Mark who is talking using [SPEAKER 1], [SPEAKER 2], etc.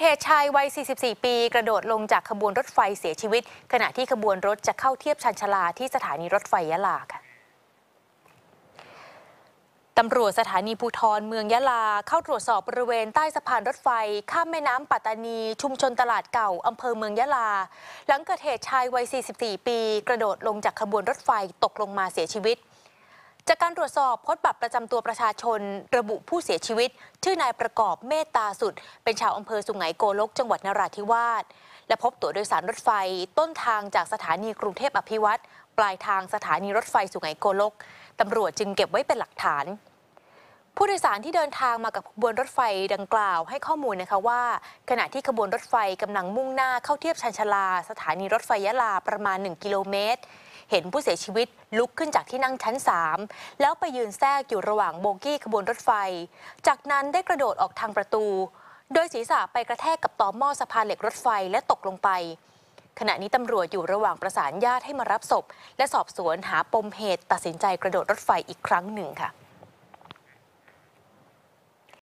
[SPEAKER 1] เทศชายวัย 44 ปี กระโดดลงจากขบวนรถไฟเสียชีวิต ขณะที่ขบวนรถจะเข้าเทียบชันชลาที่สถานีรถไฟยะลาค่ะตำรวจสถานีภูทรเมืองยะลา เข้าตรวจสอบบริเวณใต้สะพานรถไฟข้ามแม่น้ำปัตตานีชุมชนตลาดเก่าอำเภอเมืองยะลาหลังเกิดเหตุชายวัย 44 ปี กระโดดลงจากขบวนรถไฟตกลงมาเสียชีวิตจากการตรวจสอบพบบัตรประจำตัวประชาชนระบุผู้เสียชีวิต ชื่อนายประกอบเมตตาสุด เป็นชาวอำเภอสุงไหงโกลก จังหวัดนราธิวาสและพบตัวโดยสารรถไฟ ต้นทางจากสถานีกรุงเทพอภิวัตรปลายทางสถานีรถไฟสุงไหงโกลกตำรวจจึงเก็บไว้เป็นหลักฐาน ผู้โดยสารที่เดินทางมากับขบวนรถไฟดังกล่าวให้ข้อมูลนะคะว่า ขณะที่ขบวนรถไฟกำลังมุ่งหน้าเข้าเทียบชันชลาสถานีรถไฟยะลาประมาณ 1 กิโลเมตรเห็นผู้เสียชีวิตลุกขึ้นจากที่นั่งชั้น 3 แล้วไปยืนแทรกอยู่ระหว่างโบกี้ขบวนรถไฟ จากนั้นได้กระโดดออกทางประตู โดยศีรษะไปกระแทกกับต่อหม้อสะพานเหล็กรถไฟและตกลงไป ขณะนี้ตำรวจอยู่ระหว่างประสานญาติให้มารับศพ และสอบสวนหาปมเหตุตัดสินใจกระโดดรถไฟอีกครั้งหนึ่งค่ะ